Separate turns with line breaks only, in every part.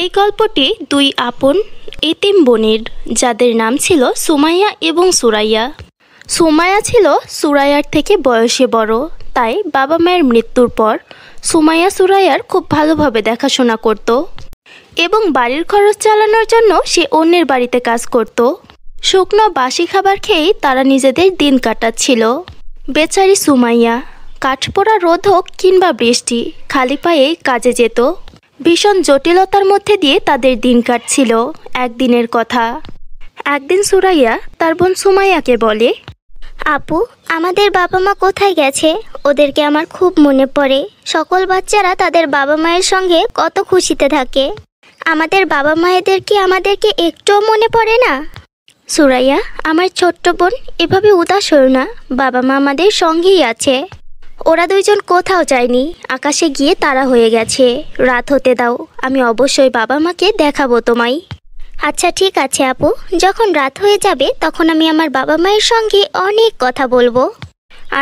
এই গল্পটি দুই আপন এতিম বোনের যাদের নাম ছিল সুমাইয়া এবং সুরাইয়া সুমাইয়া ছিল সুরাইয়ার থেকে বয়সে বড় তাই বাবা মায়ের মৃত্যুর পর সুমাইয়া সুরাইয়ার খুব ভালোভাবে দেখাশোনা করত এবং বাড়ির খরচ চালানোর জন্য সে অন্যের বাড়িতে কাজ করত শুকনো বাসি খাবার খেয়েই তারা নিজেদের দিন কাটাচ্ছিল বেচারি সুমাইয়া কাঠপোড়া রোধক কিংবা বৃষ্টি খালি পায়েই কাজে যেত ভীষণ জটিলতার মধ্যে দিয়ে তাদের দিন কাটছিল একদিনের কথা একদিন সুরাইয়া তার বোন সুমাইয়াকে বলে আপু আমাদের বাবা মা কোথায় গেছে ওদেরকে আমার খুব মনে পড়ে সকল বাচ্চারা তাদের বাবা মায়ের সঙ্গে কত খুশিতে থাকে আমাদের বাবা মায়েদের কি আমাদেরকে একটুও মনে পড়ে না সুরাইয়া আমার ছোট্ট বোন এভাবে উদাস হল না বাবা মা আমাদের সঙ্গেই আছে ওরা দুইজন কোথাও যায়নি আকাশে গিয়ে তারা হয়ে গেছে রাত হতে দাও আমি অবশ্যই বাবা মাকে দেখাবো তোমায় আচ্ছা ঠিক আছে আপু যখন রাত হয়ে যাবে তখন আমি আমার বাবা মায়ের সঙ্গে অনেক কথা বলবো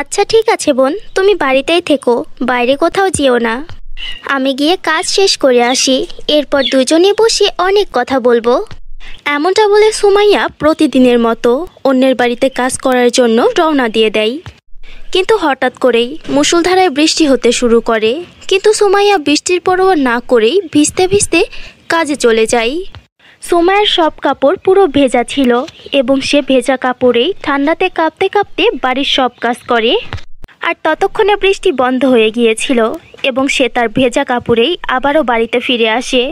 আচ্ছা ঠিক আছে বোন তুমি বাড়িতেই থেকো বাইরে কোথাও যেও না আমি গিয়ে কাজ শেষ করে আসি এরপর দুজনে বসে অনেক কথা বলবো এমনটা বলে সুমাইয়া প্রতিদিনের মতো অন্যের বাড়িতে কাজ করার জন্য রওনা দিয়ে দেয় কিন্তু হঠাৎ করেই মুসুলধারায় বৃষ্টি হতে শুরু করে কিন্তু সোমাইয়া বৃষ্টির পরোয়া না করেই ভিজতে ভিজতে কাজে চলে যায় সোমায়ের সব কাপড় পুরো ভেজা ছিল এবং সে ভেজা কাপড়েই ঠান্ডাতে কাঁপতে কাঁপতে বাড়ির সব কাজ করে আর ততক্ষণে বৃষ্টি বন্ধ হয়ে গিয়েছিল এবং সে তার ভেজা কাপড়েই আবারও বাড়িতে ফিরে আসে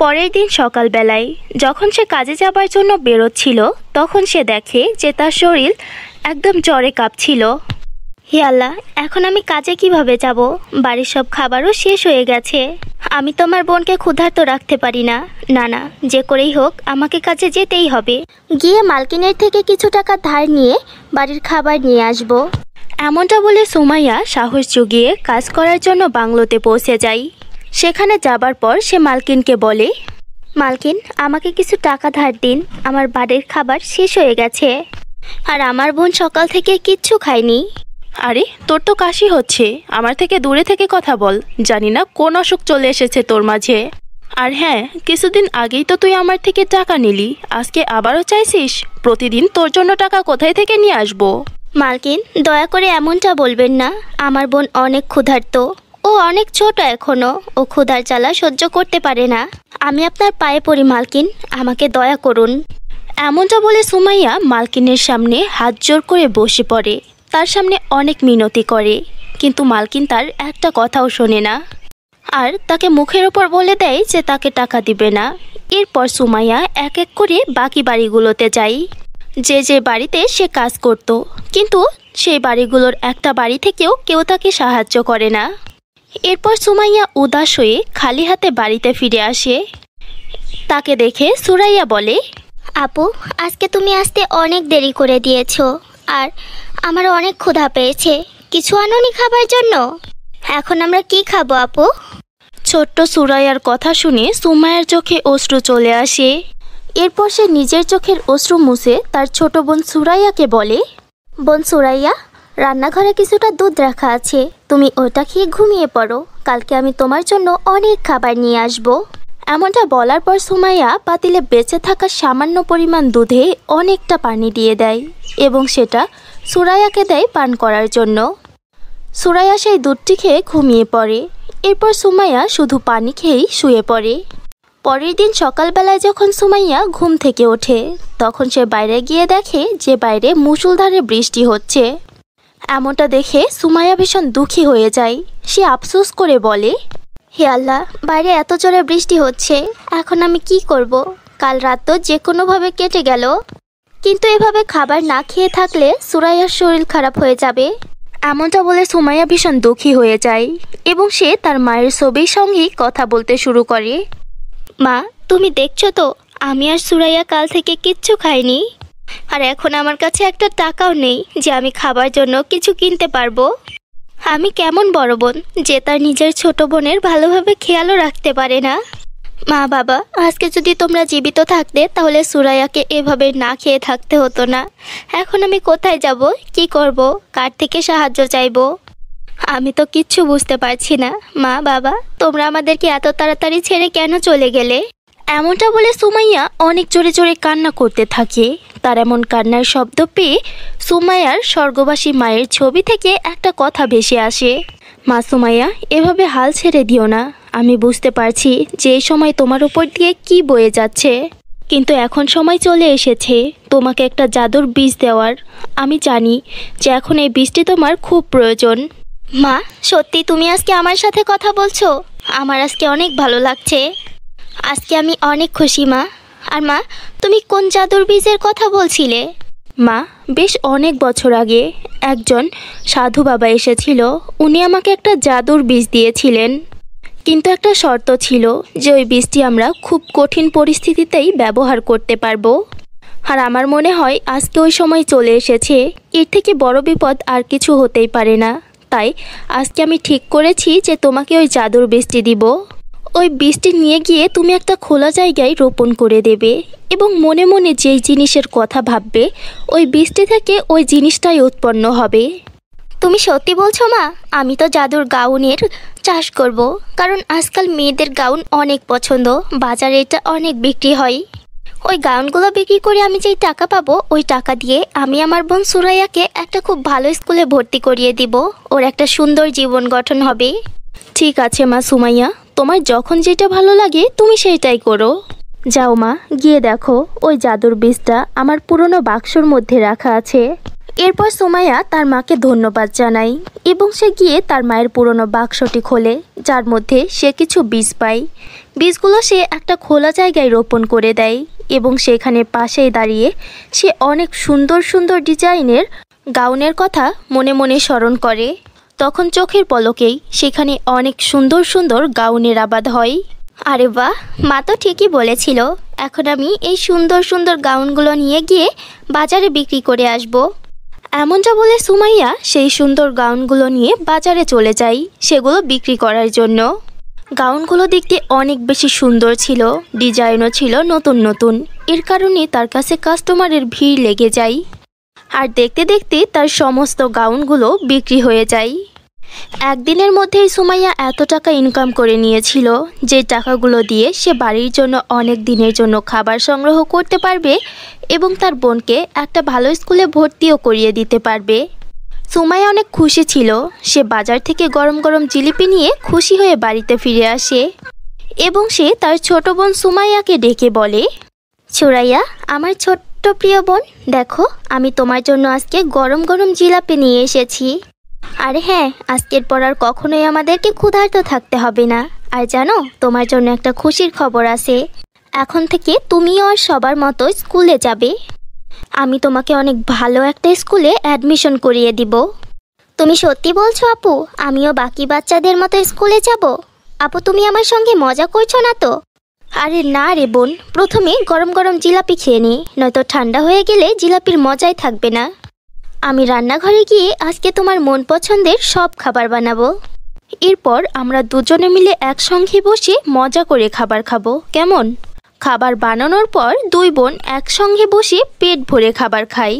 পরের দিন সকালবেলায় যখন সে কাজে যাবার জন্য বেরোচ্ছিল তখন সে দেখে যে তার শরীর একদম জ্বরে কাঁপছিল হে আল্লাহ এখন আমি কাজে কিভাবে যাব বাড়ির সব খাবারও শেষ হয়ে গেছে আমি তো আমার বোনকে ক্ষুধার্ত রাখতে পারি না না না যে করেই হোক আমাকে কাজে যেতেই হবে গিয়ে মালকিনের থেকে কিছু টাকা ধার নিয়ে বাড়ির খাবার নিয়ে আসব এমনটা বলে সুমাইয়া সাহস জুগিয়ে কাজ করার জন্য বাংলোতে পৌঁছে যাই সেখানে যাবার পর সে মালকিনকে বলে মালকিন আমাকে কিছু টাকা ধার দিন আমার বাড়ির খাবার শেষ হয়ে গেছে আর আমার বোন সকাল থেকে কিচ্ছু খায়নি আরে তোর তো কাশি হচ্ছে আমার থেকে দূরে থেকে কথা বল জানি না কোন অসুখ চলে এসেছে তোর মাঝে আর হ্যাঁ কিছুদিন আগেই তো তুই আমার থেকে টাকা নিলি আজকে আবারও চাইছিস প্রতিদিন তোর জন্য টাকা কোথায় থেকে নিয়ে আসবো মালকিন দয়া করে এমনটা বলবেন না আমার বোন অনেক ক্ষুধার্ত ও অনেক ছোট এখনো ও ক্ষুধার চালা সহ্য করতে পারে না আমি আপনার পায়ে পড়ি মালকিন আমাকে দয়া করুন এমনটা বলে সুমাইয়া মালকিনের সামনে হাত জোর করে বসে পড়ে তার সামনে অনেক মিনতি করে কিন্তু মালকিন তার একটা কথাও শোনে না আর তাকে মুখের ওপর বলে দেয় যে তাকে টাকা দিবে না এরপর সুমাইয়া এক এক করে বাকি বাড়িগুলোতে যাই যে যে বাড়িতে সে কাজ করত কিন্তু সেই বাড়িগুলোর একটা বাড়ি থেকেও কেউ তাকে সাহায্য করে না এরপর সুমাইয়া উদাস হয়ে খালি হাতে বাড়িতে ফিরে আসে তাকে দেখে সুরাইয়া বলে আপু আজকে তুমি আসতে অনেক দেরি করে দিয়েছো আর আমার অনেক ক্ষুধা পেয়েছে কিছু আনোনি খাবার জন্য এখন আমরা কি খাবো আপু ছোট্ট সুরাইয়ার কথা শুনে সুমায়ের চোখে অশ্রু চলে আসে এরপর সে নিজের চোখের অশ্রু মুছে তার ছোট বোন সুরাইয়াকে বলে বোন সুরাইয়া রান্নাঘরে কিছুটা দুধ রাখা আছে তুমি ওটা খেয়ে ঘুমিয়ে পড়ো কালকে আমি তোমার জন্য অনেক খাবার নিয়ে আসবো এমনটা বলার পর সুমাইয়া পাতিলে বেঁচে থাকা সামান্য পরিমাণ দুধে অনেকটা পানি দিয়ে দেয় এবং সেটা সুরাইয়াকে দেয় পান করার জন্য সুরাইয়া সেই দুধটি খেয়ে ঘুমিয়ে পড়ে এরপর সুমাইয়া শুধু পানি খেয়েই শুয়ে পড়ে পরের দিন সকালবেলায় যখন সুমাইয়া ঘুম থেকে ওঠে তখন সে বাইরে গিয়ে দেখে যে বাইরে মুসুলধারে বৃষ্টি হচ্ছে এমনটা দেখে সুমাইয়া ভীষণ দুঃখী হয়ে যায় সে আফসোস করে বলে হে আল্লাহ বাইরে এত জোরে বৃষ্টি হচ্ছে এখন আমি কি করব। কাল রাত তো যে কোনোভাবে কেটে গেল কিন্তু এভাবে খাবার না খেয়ে থাকলে সুরাইয়ার শরীর খারাপ হয়ে যাবে এমনটা বলে সুমাইয়া ভীষণ দুঃখী হয়ে যায় এবং সে তার মায়ের ছবির সঙ্গেই কথা বলতে শুরু করে মা তুমি দেখছো তো আমি আর সুরাইয়া কাল থেকে কিচ্ছু খাইনি আর এখন আমার কাছে একটা টাকাও নেই যে আমি খাবার জন্য কিছু কিনতে পারবো আমি কেমন বড় বোন যে তার নিজের ছোট বোনের ভালোভাবে খেয়ালও রাখতে পারে না মা বাবা আজকে যদি তোমরা জীবিত থাকতে তাহলে সুরাইয়াকে এভাবে না খেয়ে থাকতে হতো না এখন আমি কোথায় যাব কি করব কার থেকে সাহায্য চাইব আমি তো কিচ্ছু বুঝতে পারছি না মা বাবা তোমরা আমাদেরকে এত তাড়াতাড়ি ছেড়ে কেন চলে গেলে এমনটা বলে সুমাইয়া অনেক জোরে জোরে কান্না করতে থাকে তার এমন কান্নার শব্দ পেয়ে সুমায়ার স্বর্গবাসী মায়ের ছবি থেকে একটা কথা ভেসে আসে মা সুমাইয়া এভাবে হাল ছেড়ে দিও না আমি বুঝতে পারছি যে এই সময় তোমার উপর দিয়ে কি বয়ে যাচ্ছে কিন্তু এখন সময় চলে এসেছে তোমাকে একটা জাদুর বীজ দেওয়ার আমি জানি যে এখন এই বীজটি তোমার খুব প্রয়োজন মা সত্যি তুমি আজকে আমার সাথে কথা বলছো আমার আজকে অনেক ভালো লাগছে আজকে আমি অনেক খুশি মা আর মা তুমি কোন জাদুর বীজের কথা বলছিলে মা বেশ অনেক বছর আগে একজন সাধু বাবা এসেছিল উনি আমাকে একটা জাদুর বীজ দিয়েছিলেন কিন্তু একটা শর্ত ছিল যে ওই বীজটি আমরা খুব কঠিন পরিস্থিতিতেই ব্যবহার করতে পারবো আর আমার মনে হয় আজকে ওই সময় চলে এসেছে এর থেকে বড় বিপদ আর কিছু হতেই পারে না তাই আজকে আমি ঠিক করেছি যে তোমাকে ওই জাদুর বীজটি দিব ওই বীজটি নিয়ে গিয়ে তুমি একটা খোলা জায়গায় রোপণ করে দেবে এবং মনে মনে যেই জিনিসের কথা ভাববে ওই বীজটি থেকে ওই জিনিসটাই উৎপন্ন হবে তুমি সত্যি বলছো মা আমি তো জাদুর গাউনের চাষ করব। কারণ আজকাল মেয়েদের গাউন অনেক পছন্দ বাজারে এটা অনেক বিক্রি হয় ওই গাউনগুলো বিক্রি করে আমি যেই টাকা পাবো ওই টাকা দিয়ে আমি আমার বোন সুরাইয়াকে একটা খুব ভালো স্কুলে ভর্তি করিয়ে দিব ওর একটা সুন্দর জীবন গঠন হবে ঠিক আছে মা সুমাইয়া তোমার যখন যেটা ভালো লাগে তুমি সেইটাই করো যাও মা গিয়ে দেখো ওই জাদুর বীজটা আমার পুরনো বাক্সর মধ্যে রাখা আছে এরপর সোমায়া তার মাকে ধন্যবাদ জানাই এবং সে গিয়ে তার মায়ের পুরনো বাক্সটি খোলে যার মধ্যে সে কিছু বীজ পায় বীজগুলো সে একটা খোলা জায়গায় রোপণ করে দেয় এবং সেখানে পাশেই দাঁড়িয়ে সে অনেক সুন্দর সুন্দর ডিজাইনের গাউনের কথা মনে মনে স্মরণ করে তখন চোখের পলকেই সেখানে অনেক সুন্দর সুন্দর গাউনের আবাদ হয় আরে বাহ মা তো ঠিকই বলেছিল এখন আমি এই সুন্দর সুন্দর গাউনগুলো নিয়ে গিয়ে বাজারে বিক্রি করে আসব। এমনটা বলে সুমাইয়া সেই সুন্দর গাউনগুলো নিয়ে বাজারে চলে যাই সেগুলো বিক্রি করার জন্য গাউনগুলো দেখতে অনেক বেশি সুন্দর ছিল ডিজাইনও ছিল নতুন নতুন এর কারণে তার কাছে কাস্টমারের ভিড় লেগে যায় আর দেখতে দেখতে তার সমস্ত গাউনগুলো বিক্রি হয়ে যায় একদিনের মধ্যেই সুমাইয়া এত টাকা ইনকাম করে নিয়েছিল যে টাকাগুলো দিয়ে সে বাড়ির জন্য অনেক দিনের জন্য খাবার সংগ্রহ করতে পারবে এবং তার বোনকে একটা ভালো স্কুলে ভর্তিও করিয়ে দিতে পারবে সুমাইয়া অনেক খুশি ছিল সে বাজার থেকে গরম গরম জিলিপি নিয়ে খুশি হয়ে বাড়িতে ফিরে আসে এবং সে তার ছোট বোন সুমাইয়াকে ডেকে বলে ছোড়াইয়া আমার ছোট প্রিয় বোন দেখো আমি তোমার জন্য আজকে গরম গরম জিলাপি নিয়ে এসেছি আর হ্যাঁ আজকের পর আর কখনোই আমাদেরকে ক্ষুধার্ত থাকতে হবে না আর জানো তোমার জন্য একটা খুশির খবর আছে এখন থেকে তুমিও আর সবার মতো স্কুলে যাবে আমি তোমাকে অনেক ভালো একটা স্কুলে অ্যাডমিশন করিয়ে দিব তুমি সত্যি বলছো আপু আমিও বাকি বাচ্চাদের মতো স্কুলে যাব আপু তুমি আমার সঙ্গে মজা করছো না তো আরে না রে বোন প্রথমে গরম গরম জিলাপি খেয়ে নি নয়তো ঠান্ডা হয়ে গেলে জিলাপির মজাই থাকবে না আমি রান্নাঘরে গিয়ে আজকে তোমার মন পছন্দের সব খাবার বানাবো এরপর আমরা দুজনে মিলে একসঙ্গে বসে মজা করে খাবার খাবো কেমন খাবার বানানোর পর দুই বোন একসঙ্গে বসে পেট ভরে খাবার খাই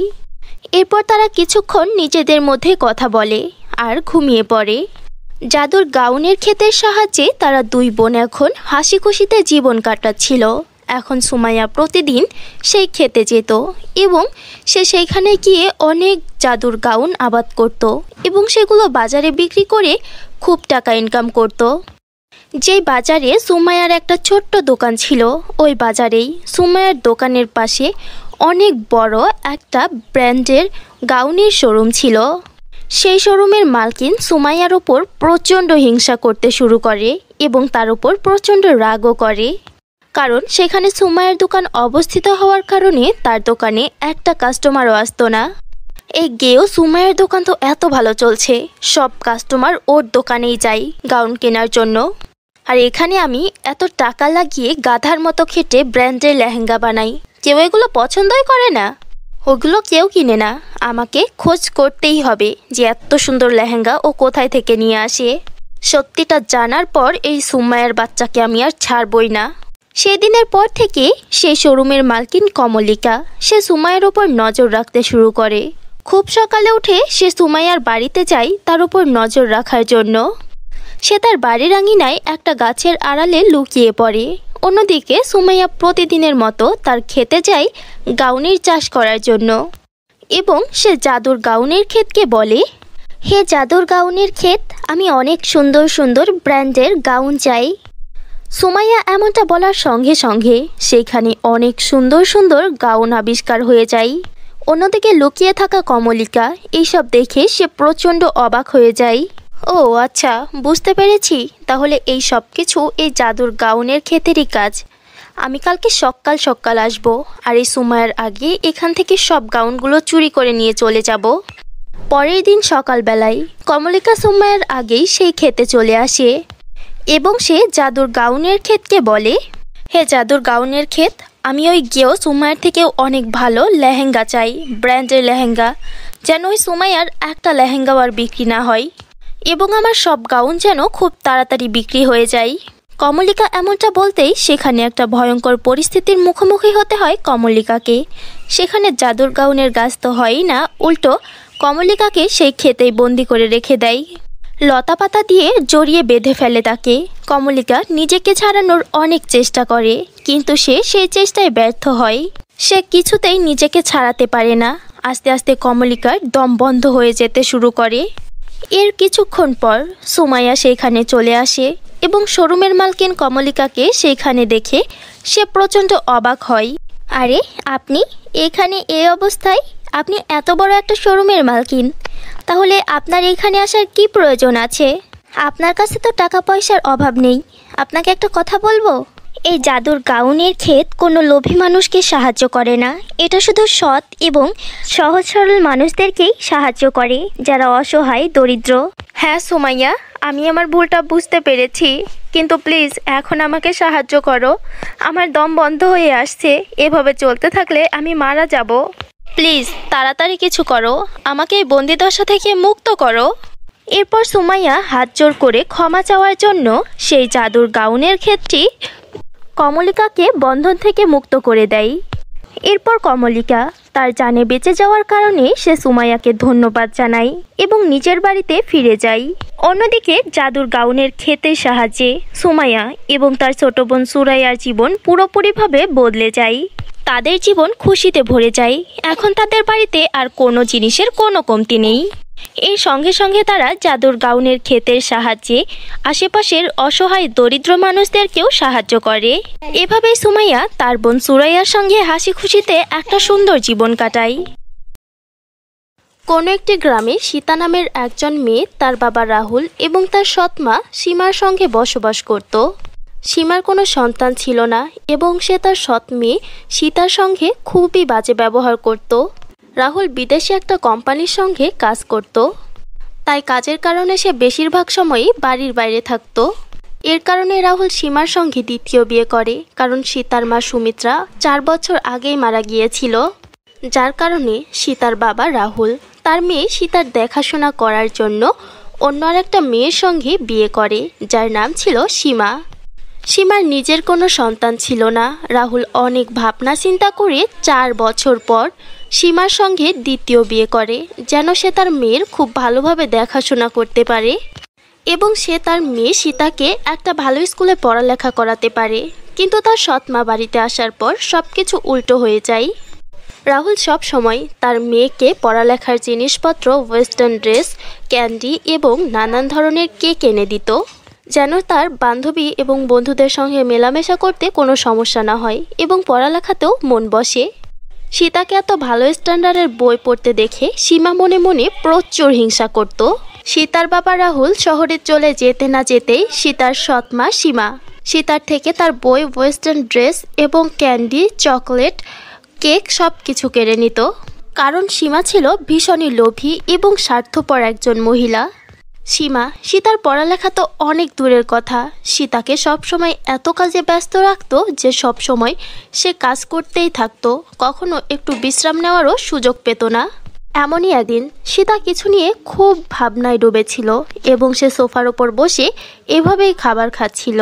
এরপর তারা কিছুক্ষণ নিজেদের মধ্যে কথা বলে আর ঘুমিয়ে পড়ে জাদুর গাউনের ক্ষেতের সাহায্যে তারা দুই বোন এখন হাসি খুশিতে জীবন কাটাচ্ছিল এখন সুমাইয়া প্রতিদিন সেই খেতে যেত এবং সে সেইখানে গিয়ে অনেক জাদুর গাউন আবাদ করত এবং সেগুলো বাজারে বিক্রি করে খুব টাকা ইনকাম করত যেই বাজারে সুমায়ার একটা ছোট্ট দোকান ছিল ওই বাজারেই সুমায়ার দোকানের পাশে অনেক বড় একটা ব্র্যান্ডের গাউনের শোরুম ছিল সেই শোরুমের মালকিন সুমাইয়ার ওপর প্রচণ্ড হিংসা করতে শুরু করে এবং তার উপর প্রচণ্ড রাগও করে কারণ সেখানে সুমাইয়ের দোকান অবস্থিত হওয়ার কারণে তার দোকানে একটা কাস্টমারও আসতো না এই গেয়েও সুমাইয়ের দোকান তো এত ভালো চলছে সব কাস্টমার ওর দোকানেই যায় গাউন কেনার জন্য আর এখানে আমি এত টাকা লাগিয়ে গাধার মতো খেটে ব্র্যান্ডের লেহেঙ্গা বানাই কেউ এগুলো পছন্দই করে না ওগুলো কেউ কিনে না আমাকে খোঁজ করতেই হবে যে এত সুন্দর লেহেঙ্গা ও কোথায় থেকে নিয়ে আসে সত্যিটা জানার পর এই সুম্মায়ের বাচ্চাকে আমি আর ছাড়বই না সেদিনের পর থেকে সেই শোরুমের মালকিন কমলিকা সে সুমায়ের ওপর নজর রাখতে শুরু করে খুব সকালে উঠে সে সুমাইয়ার বাড়িতে যায় তার ওপর নজর রাখার জন্য সে তার বাড়ির আঙিনায় একটা গাছের আড়ালে লুকিয়ে পড়ে অন্যদিকে সুমাইয়া প্রতিদিনের মতো তার খেতে যায় গাউনের চাষ করার জন্য এবং সে জাদুর গাউনের ক্ষেতকে বলে হে জাদুর গাউনের ক্ষেত আমি অনেক সুন্দর সুন্দর ব্র্যান্ডের গাউন চাই সুমাইয়া এমনটা বলার সঙ্গে সঙ্গে সেখানে অনেক সুন্দর সুন্দর গাউন আবিষ্কার হয়ে যায় অন্যদিকে লুকিয়ে থাকা কমলিকা এইসব দেখে সে প্রচণ্ড অবাক হয়ে যায় ও আচ্ছা বুঝতে পেরেছি তাহলে এই সব কিছু এই জাদুর গাউনের ক্ষেতেরই কাজ আমি কালকে সকাল সকাল আসব আর এই সুমায়ের আগে এখান থেকে সব গাউনগুলো চুরি করে নিয়ে চলে যাব পরের দিন সকালবেলায় কমলিকা সুমায়ের আগেই সেই ক্ষেতে চলে আসে এবং সে জাদুর গাউনের ক্ষেতকে বলে হে জাদুর গাউনের ক্ষেত আমি ওই গিয়েও সুমায়ের থেকে অনেক ভালো লেহেঙ্গা চাই ব্র্যান্ডের লেহেঙ্গা যেন ওই সুমায়ার একটা লেহেঙ্গাও আর বিক্রি না হয় এবং আমার সব গাউন যেন খুব তাড়াতাড়ি বিক্রি হয়ে যায় কমলিকা এমনটা বলতেই সেখানে একটা ভয়ঙ্কর পরিস্থিতির মুখোমুখি হতে হয় কমলিকাকে সেখানে জাদুর গাউনের গাছ তো হয়ই না উল্টো কমলিকাকে সেই খেতেই বন্দি করে রেখে দেয় লতা পাতা দিয়ে জড়িয়ে বেঁধে ফেলে তাকে কমলিকা নিজেকে ছাড়ানোর অনেক চেষ্টা করে কিন্তু সে সেই চেষ্টায় ব্যর্থ হয় সে কিছুতেই নিজেকে ছাড়াতে পারে না আস্তে আস্তে কমলিকার দম বন্ধ হয়ে যেতে শুরু করে এর কিছুক্ষণ পর সুমাইয়া সেইখানে চলে আসে এবং শোরুমের মালকিন কমলিকাকে সেইখানে দেখে সে প্রচণ্ড অবাক হয় আরে আপনি এখানে এই অবস্থায় আপনি এত বড় একটা শোরুমের মালকিন তাহলে আপনার এখানে আসার কি প্রয়োজন আছে আপনার কাছে তো টাকা পয়সার অভাব নেই আপনাকে একটা কথা বলবো এই জাদুর গাউনের ক্ষেত কোনো লোভী মানুষকে সাহায্য করে না এটা শুধু সৎ এবং সহজ সরল মানুষদেরকেই সাহায্য করে যারা অসহায় দরিদ্র হ্যাঁ সুমাইয়া আমি আমার ভুলটা বুঝতে পেরেছি কিন্তু প্লিজ এখন আমাকে সাহায্য করো আমার দম বন্ধ হয়ে আসছে এভাবে চলতে থাকলে আমি মারা যাব প্লিজ তাড়াতাড়ি কিছু করো আমাকে এই বন্দিদশা থেকে মুক্ত করো এরপর সুমাইয়া হাত জোর করে ক্ষমা চাওয়ার জন্য সেই জাদুর গাউনের ক্ষেত্রটি কমলিকাকে বন্ধন থেকে মুক্ত করে দেয় এরপর কমলিকা তার জানে বেঁচে যাওয়ার কারণে সে সুমাইয়াকে ধন্যবাদ জানায় এবং নিজের বাড়িতে ফিরে যায় অন্যদিকে জাদুর গাউনের ক্ষেতের সাহায্যে সুমাইয়া এবং তার ছোট বোন সুরাইয়ার জীবন পুরোপুরিভাবে বদলে যায় তাদের জীবন খুশিতে ভরে যায় এখন তাদের বাড়িতে আর কোনো জিনিসের কোনো কমতি নেই এর সঙ্গে সঙ্গে তারা জাদুর গাউনের ক্ষেতের সাহায্যে আশেপাশের অসহায় দরিদ্র মানুষদেরকেও সাহায্য করে এভাবে সুমাইয়া তার বোন সুরাইয়ার সঙ্গে হাসি খুশিতে একটা সুন্দর জীবন কাটায় কোনো একটি গ্রামে সীতা নামের একজন মেয়ে তার বাবা রাহুল এবং তার সৎমা সীমার সঙ্গে বসবাস করত সীমার কোনো সন্তান ছিল না এবং সে তার সৎ মেয়ে সীতার সঙ্গে খুবই বাজে ব্যবহার করত রাহুল বিদেশে একটা কোম্পানির সঙ্গে কাজ করত তাই কাজের কারণে সে বেশিরভাগ সময়ই বাড়ির বাইরে থাকতো এর কারণে রাহুল সীমার সঙ্গে দ্বিতীয় বিয়ে করে কারণ সীতার মা সুমিত্রা চার বছর আগেই মারা গিয়েছিল যার কারণে সীতার বাবা রাহুল তার মেয়ে সীতার দেখাশোনা করার জন্য অন্য আর একটা মেয়ের সঙ্গে বিয়ে করে যার নাম ছিল সীমা সীমার নিজের কোনো সন্তান ছিল না রাহুল অনেক ভাবনা চিন্তা করে চার বছর পর সীমার সঙ্গে দ্বিতীয় বিয়ে করে যেন সে তার মেয়ের খুব ভালোভাবে দেখাশোনা করতে পারে এবং সে তার মেয়ে সীতাকে একটা ভালো স্কুলে পড়ালেখা করাতে পারে কিন্তু তার সৎমা বাড়িতে আসার পর সব কিছু উল্টো হয়ে যায় রাহুল সব সময় তার মেয়েকে পড়ালেখার জিনিসপত্র ওয়েস্টার্ন ড্রেস ক্যান্ডি এবং নানান ধরনের কেক এনে দিত যেন তার বান্ধবী এবং বন্ধুদের সঙ্গে মেলামেশা করতে কোনো সমস্যা না হয় এবং পড়ালেখাতেও মন বসে সীতাকে এত ভালো স্ট্যান্ডার্ডের বই পড়তে দেখে সীমা মনে মনে প্রচুর হিংসা করত সীতার বাবা রাহুল শহরে চলে যেতে না যেতেই সীতার সৎমা সীমা সীতার থেকে তার বই ওয়েস্টার্ন ড্রেস এবং ক্যান্ডি চকলেট কেক সব কিছু কেড়ে নিত কারণ সীমা ছিল ভীষণই লোভী এবং স্বার্থপর একজন মহিলা সীমা সীতার পড়ালেখা তো অনেক দূরের কথা সীতাকে সবসময় এত কাজে ব্যস্ত রাখত যে সবসময় সে কাজ করতেই থাকতো কখনো একটু বিশ্রাম নেওয়ারও সুযোগ পেত না এমনই একদিন সীতা কিছু নিয়ে খুব ভাবনায় ডুবেছিল এবং সে সোফার ওপর বসে এভাবেই খাবার খাচ্ছিল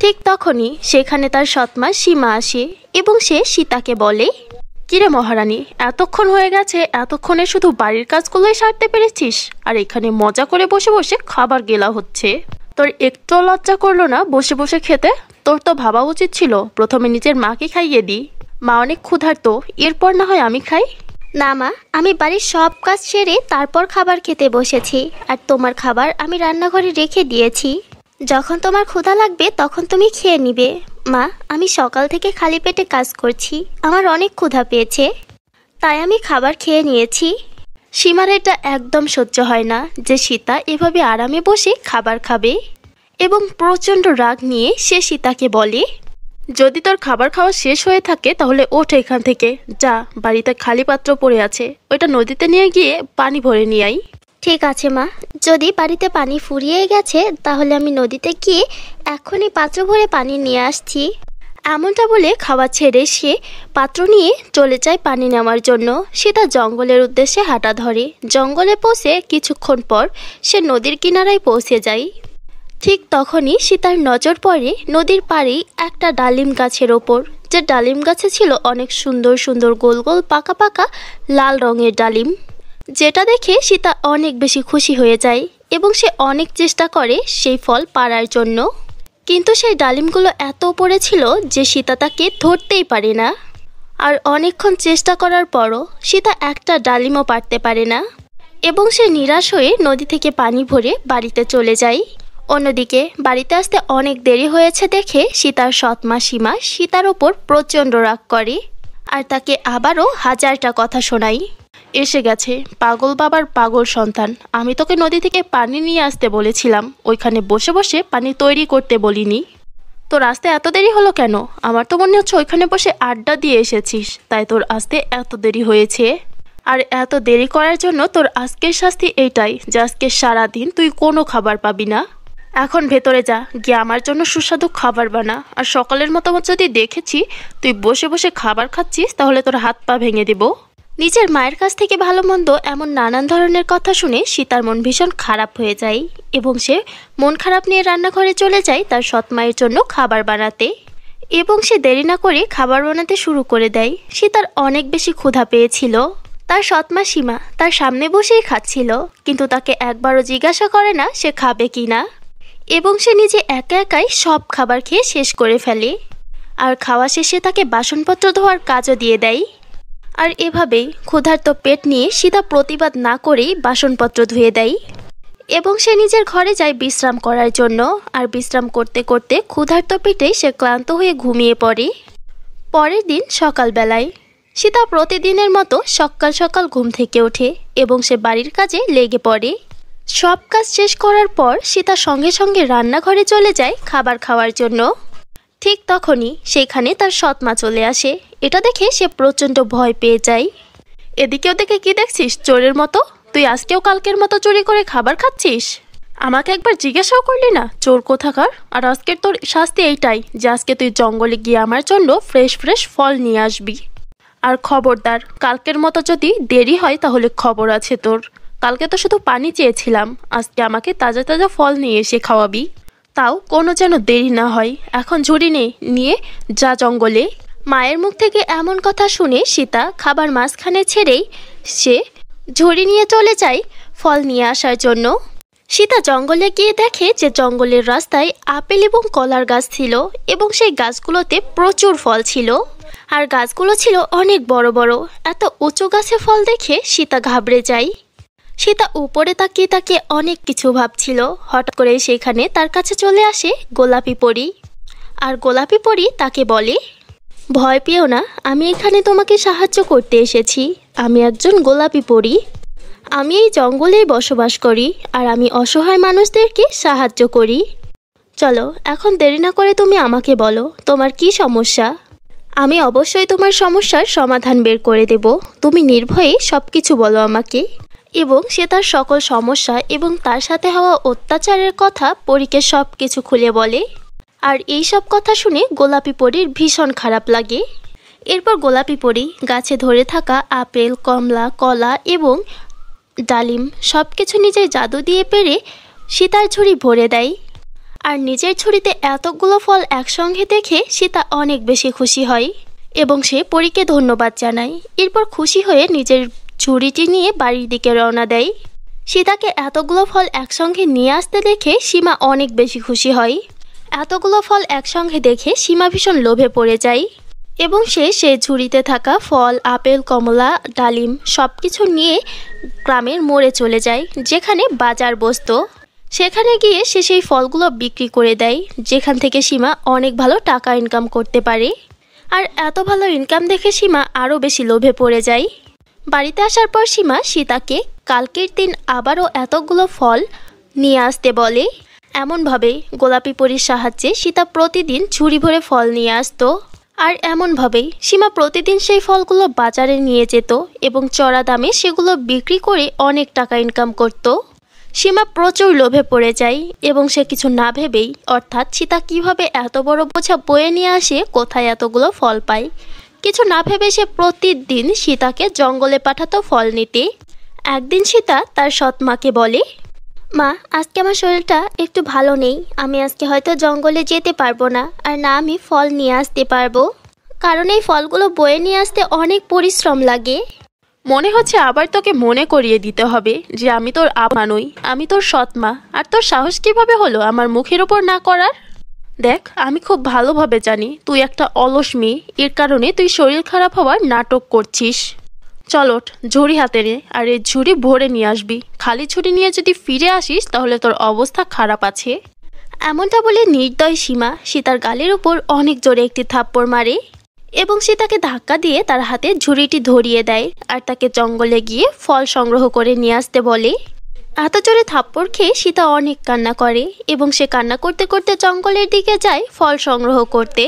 ঠিক তখনই সেখানে তার সৎমা সীমা আসে এবং সে সীতাকে বলে কিরে মহারানী এতক্ষণ হয়ে গেছে এতক্ষণে শুধু বাড়ির কাজগুলোই সারতে পেরেছিস আর এখানে মজা করে বসে বসে খাবার গেলা হচ্ছে তোর একটু লজ্জা করলো না বসে বসে খেতে তোর তো ভাবা উচিত ছিল প্রথমে নিজের মাকে খাইয়ে দিই মা অনেক ক্ষুধার্ত এরপর না হয় আমি খাই না মা আমি বাড়ির সব কাজ সেরে তারপর খাবার খেতে বসেছি আর তোমার খাবার আমি রান্নাঘরে রেখে দিয়েছি যখন তোমার ক্ষুধা লাগবে তখন তুমি খেয়ে নিবে মা আমি সকাল থেকে খালি পেটে কাজ করছি আমার অনেক ক্ষুধা পেয়েছে তাই আমি খাবার খেয়ে নিয়েছি সীমার এটা একদম সহ্য হয় না যে সীতা এভাবে আরামে বসে খাবার খাবে এবং প্রচণ্ড রাগ নিয়ে সে সীতাকে বলে যদি তোর খাবার খাওয়া শেষ হয়ে থাকে তাহলে ওঠ এখান থেকে যা বাড়িতে খালি পাত্র পড়ে আছে ওইটা নদীতে নিয়ে গিয়ে পানি ভরে নিয়ে আই ঠিক আছে মা যদি বাড়িতে পানি ফুরিয়ে গেছে তাহলে আমি নদীতে গিয়ে এখনই পাত্র ভরে পানি নিয়ে আসছি এমনটা বলে খাওয়া ছেড়ে সে পাত্র নিয়ে চলে যায় পানি নেওয়ার জন্য সে তার জঙ্গলের উদ্দেশ্যে হাঁটা ধরে জঙ্গলে পৌঁছে কিছুক্ষণ পর সে নদীর কিনারায় পৌঁছে যায় ঠিক তখনই সে তার নজর পড়ে নদীর পাড়েই একটা ডালিম গাছের ওপর যে ডালিম গাছে ছিল অনেক সুন্দর সুন্দর গোল গোল পাকা পাকা লাল রঙের ডালিম যেটা দেখে সীতা অনেক বেশি খুশি হয়ে যায় এবং সে অনেক চেষ্টা করে সেই ফল পাড়ার জন্য কিন্তু সেই ডালিমগুলো এত উপরে ছিল যে সীতা তাকে ধরতেই পারে না আর অনেকক্ষণ চেষ্টা করার পরও সীতা একটা ডালিমও পারতে পারে না এবং সে নিরাশ হয়ে নদী থেকে পানি ভরে বাড়িতে চলে যায় অন্যদিকে বাড়িতে আসতে অনেক দেরি হয়েছে দেখে সীতার সৎমা সীমা সীতার ওপর প্রচণ্ড রাগ করে আর তাকে আবারও হাজারটা কথা শোনায় এসে গেছে পাগল বাবার পাগল সন্তান আমি তোকে নদী থেকে পানি নিয়ে আসতে বলেছিলাম ওইখানে বসে বসে পানি তৈরি করতে বলিনি তোর আসতে এত দেরি হলো কেন আমার তো মনে হচ্ছে ওইখানে বসে আড্ডা দিয়ে এসেছিস তাই তোর আসতে এত দেরি হয়েছে আর এত দেরি করার জন্য তোর আজকের শাস্তি এইটাই যে আজকে সারাদিন তুই কোনো খাবার পাবি না এখন ভেতরে যা গিয়ে আমার জন্য সুস্বাদু খাবার বানা আর সকালের মতো যদি দেখেছি তুই বসে বসে খাবার খাচ্ছিস তাহলে তোর হাত পা ভেঙে দেবো নিজের মায়ের কাছ থেকে ভালো মন্দ এমন নানান ধরনের কথা শুনে সীতার মন ভীষণ খারাপ হয়ে যায় এবং সে মন খারাপ নিয়ে রান্নাঘরে চলে যায় তার সৎ মায়ের জন্য খাবার বানাতে এবং সে দেরি না করে খাবার বানাতে শুরু করে দেয় সে তার অনেক বেশি ক্ষুধা পেয়েছিল তার সৎমা সীমা তার সামনে বসেই খাচ্ছিল কিন্তু তাকে একবারও জিজ্ঞাসা করে না সে খাবে কি না এবং সে নিজে একা একাই সব খাবার খেয়ে শেষ করে ফেলে আর খাওয়া শেষে তাকে বাসনপত্র ধোয়ার কাজও দিয়ে দেয় আর এভাবেই ক্ষুধার্ত পেট নিয়ে সীতা প্রতিবাদ না করেই বাসনপত্র ধুয়ে দেয় এবং সে নিজের ঘরে যায় বিশ্রাম করার জন্য আর বিশ্রাম করতে করতে ক্ষুধার্ত পেটে সে ক্লান্ত হয়ে ঘুমিয়ে পড়ে পরের দিন সকালবেলায় সীতা প্রতিদিনের মতো সকাল সকাল ঘুম থেকে ওঠে এবং সে বাড়ির কাজে লেগে পড়ে সব কাজ শেষ করার পর সীতা সঙ্গে সঙ্গে রান্নাঘরে চলে যায় খাবার খাওয়ার জন্য ঠিক তখনই সেখানে তার সৎমা চলে আসে এটা দেখে সে প্রচণ্ড ভয় পেয়ে যায় এদিকে ওদিকে কি দেখছিস চোরের মতো তুই আজকেও কালকের মতো চুরি করে খাবার খাচ্ছিস আমাকে একবার জিজ্ঞাসাও করলি না চোর কোথাকার আর আজকের তোর শাস্তি এইটাই যে আজকে তুই জঙ্গলে গিয়ে আমার জন্য ফ্রেশ ফ্রেশ ফল নিয়ে আসবি আর খবরদার কালকের মতো যদি দেরি হয় তাহলে খবর আছে তোর কালকে তো শুধু পানি চেয়েছিলাম আজকে আমাকে তাজা তাজা ফল নিয়ে এসে খাওয়াবি তাও কোনো যেন দেরি না হয় এখন ঝুড়ি নেই নিয়ে যা জঙ্গলে মায়ের মুখ থেকে এমন কথা শুনে সীতা খাবার মাঝখানে ছেড়েই সে ঝুড়ি নিয়ে চলে যায় ফল নিয়ে আসার জন্য সীতা জঙ্গলে গিয়ে দেখে যে জঙ্গলের রাস্তায় আপেল এবং কলার গাছ ছিল এবং সেই গাছগুলোতে প্রচুর ফল ছিল আর গাছগুলো ছিল অনেক বড় বড় এত উঁচু গাছে ফল দেখে সীতা ঘাবড়ে যায় সে তা উপরে তাকিয়ে তাকিয়ে অনেক কিছু ভাবছিল হঠাৎ করে সেখানে তার কাছে চলে আসে গোলাপি পরি আর গোলাপি পরি তাকে বলে ভয় পেও না আমি এখানে তোমাকে সাহায্য করতে এসেছি আমি একজন গোলাপি পরি আমি এই জঙ্গলেই বসবাস করি আর আমি অসহায় মানুষদেরকে সাহায্য করি চলো এখন দেরি না করে তুমি আমাকে বলো তোমার কি সমস্যা আমি অবশ্যই তোমার সমস্যার সমাধান বের করে দেব তুমি নির্ভয়ে সব কিছু বলো আমাকে এবং সে তার সকল সমস্যা এবং তার সাথে হওয়া অত্যাচারের কথা পরীকে সব কিছু খুলে বলে আর এই সব কথা শুনে গোলাপি পরীর ভীষণ খারাপ লাগে এরপর গোলাপি পরী গাছে ধরে থাকা আপেল কমলা কলা এবং ডালিম সব কিছু নিজের জাদু দিয়ে পেরে সীতার ঝুড়ি ভরে দেয় আর নিজের ঝুড়িতে এতগুলো ফল একসঙ্গে দেখে সীতা অনেক বেশি খুশি হয় এবং সে পরীকে ধন্যবাদ জানায় এরপর খুশি হয়ে নিজের ছুরিটি নিয়ে বাড়ির দিকে রওনা দেয় সীতাকে এতগুলো ফল একসঙ্গে নিয়ে আসতে দেখে সীমা অনেক বেশি খুশি হয় এতগুলো ফল একসঙ্গে দেখে সীমা ভীষণ লোভে পড়ে যায় এবং সে সেই ঝুড়িতে থাকা ফল আপেল কমলা ডালিম সব কিছু নিয়ে গ্রামের মোড়ে চলে যায় যেখানে বাজার বসত সেখানে গিয়ে সে সেই ফলগুলো বিক্রি করে দেয় যেখান থেকে সীমা অনেক ভালো টাকা ইনকাম করতে পারে আর এত ভালো ইনকাম দেখে সীমা আরও বেশি লোভে পড়ে যায় বাড়িতে আসার পর সীমা সীতাকে কালকের দিন আবারও এতগুলো ফল নিয়ে আসতে বলে এমনভাবে গোলাপি পরীর সাহায্যে সীতা প্রতিদিন ছুরি ভরে ফল নিয়ে আসতো আর এমনভাবেই সীমা প্রতিদিন সেই ফলগুলো বাজারে নিয়ে যেত এবং চড়া দামে সেগুলো বিক্রি করে অনেক টাকা ইনকাম করত সীমা প্রচুর লোভে পড়ে যায় এবং সে কিছু না ভেবেই অর্থাৎ সীতা কিভাবে এত বড় বোঝা বয়ে নিয়ে আসে কোথায় এতগুলো ফল পায় কিছু না ভেবে সে প্রতিদিন সীতাকে জঙ্গলে পাঠাতো ফল নিতে একদিন সীতা তার সৎ মাকে বলে মা আজকে আমার শরীরটা একটু ভালো নেই আমি আজকে হয়তো জঙ্গলে যেতে পারবো না আর না আমি ফল নিয়ে আসতে পারবো কারণ এই ফলগুলো বয়ে নিয়ে আসতে অনেক পরিশ্রম লাগে মনে হচ্ছে আবার তোকে মনে করিয়ে দিতে হবে যে আমি তোর আপা নই আমি তোর সৎ মা আর তোর সাহস কিভাবে হলো আমার মুখের ওপর না করার দেখ আমি খুব ভালোভাবে জানি তুই একটা অলস মেয়ে এর কারণে তুই শরীর খারাপ হওয়ার নাটক করছিস চলট ঝুড়ি হাতে নে আর এই ঝুড়ি ভরে নিয়ে আসবি খালি ঝুড়ি নিয়ে যদি ফিরে আসিস তাহলে তোর অবস্থা খারাপ আছে এমনটা বলে নির্দয় সীমা সীতার গালের ওপর অনেক জোরে একটি থাপ্পড় মারে এবং সে তাকে ধাক্কা দিয়ে তার হাতে ঝুড়িটি ধরিয়ে দেয় আর তাকে জঙ্গলে গিয়ে ফল সংগ্রহ করে নিয়ে আসতে বলে এত জোরে থাপ্পড় খেয়ে সীতা অনেক কান্না করে এবং সে কান্না করতে করতে জঙ্গলের দিকে যায় ফল সংগ্রহ করতে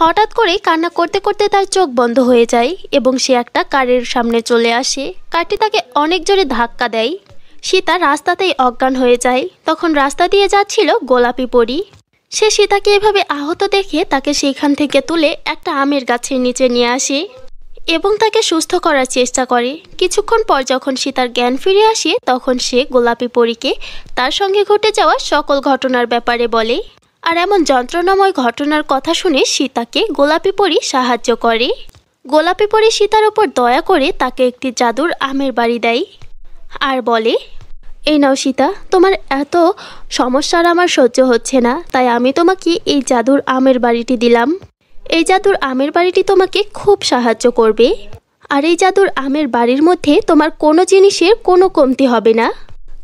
হঠাৎ করে কান্না করতে করতে তার চোখ বন্ধ হয়ে যায় এবং সে একটা কারের সামনে চলে আসে কারটি তাকে অনেক জোরে ধাক্কা দেয় সীতা রাস্তাতেই অজ্ঞান হয়ে যায় তখন রাস্তা দিয়ে যাচ্ছিল গোলাপি পরি সে সীতাকে এভাবে আহত দেখে তাকে সেইখান থেকে তুলে একটা আমের গাছের নিচে নিয়ে আসে এবং তাকে সুস্থ করার চেষ্টা করে কিছুক্ষণ পর যখন সে তার জ্ঞান ফিরে আসে তখন সে গোলাপি পরীকে তার সঙ্গে ঘটে যাওয়া সকল ঘটনার ব্যাপারে বলে আর এমন যন্ত্রণাময় ঘটনার কথা শুনে সীতাকে গোলাপি পরী সাহায্য করে গোলাপি পরী সীতার ওপর দয়া করে তাকে একটি জাদুর আমের বাড়ি দেয় আর বলে এই নাও সীতা তোমার এত সমস্যার আমার সহ্য হচ্ছে না তাই আমি তোমাকে এই জাদুর আমের বাড়িটি দিলাম এই জাদুর আমের বাড়িটি তোমাকে খুব সাহায্য করবে আর এই জাদুর আমের বাড়ির মধ্যে তোমার কোনো জিনিসের কোনো কমতি হবে না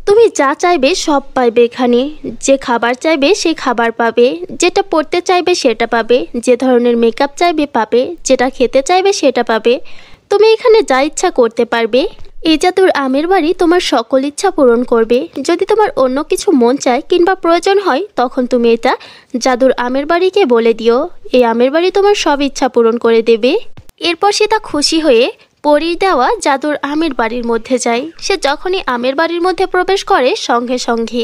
তুমি যা চাইবে সব পাইবে এখানে যে খাবার চাইবে সে খাবার পাবে যেটা পড়তে চাইবে সেটা পাবে যে ধরনের মেকআপ চাইবে পাবে যেটা খেতে চাইবে সেটা পাবে তুমি এখানে যা ইচ্ছা করতে পারবে ইজাতুর আমের বাড়ি তোমার সকল ইচ্ছা পূরণ করবে যদি তোমার অন্য কিছু মন চায় কিংবা প্রয়োজন হয় তখন তুমি এটা জাদুর আমের বাড়িকে বলে দিও এই আমের বাড়ি তোমার সব ইচ্ছা পূরণ করে দেবে এরপর সে তা খুশি হয়ে পরীর দেওয়া জাদুর আমের বাড়ির মধ্যে যায় সে যখনই আমের বাড়ির মধ্যে প্রবেশ করে সঙ্গে সঙ্গে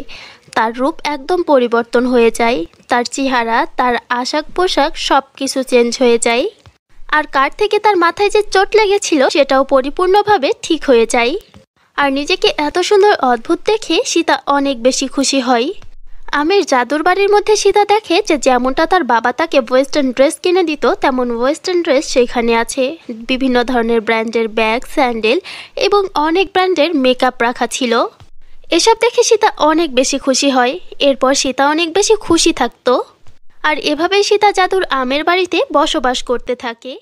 তার রূপ একদম পরিবর্তন হয়ে যায় তার চেহারা তার আশাক পোশাক সব কিছু চেঞ্জ হয়ে যায় আর কার থেকে তার মাথায় যে চোট লেগেছিল সেটাও পরিপূর্ণভাবে ঠিক হয়ে যায় আর নিজেকে এত সুন্দর অদ্ভুত দেখে সীতা অনেক বেশি খুশি হয় আমির জাদুর বাড়ির মধ্যে সীতা দেখে যে যেমনটা তার বাবা তাকে ওয়েস্টার্ন ড্রেস কিনে দিত তেমন ওয়েস্টার্ন ড্রেস সেখানে আছে বিভিন্ন ধরনের ব্র্যান্ডের ব্যাগ স্যান্ডেল এবং অনেক ব্র্যান্ডের মেকআপ রাখা ছিল এসব দেখে সীতা অনেক বেশি খুশি হয় এরপর সীতা অনেক বেশি খুশি থাকতো আর এভাবেই সীতা জাদুর আমের বাড়িতে বসবাস করতে থাকে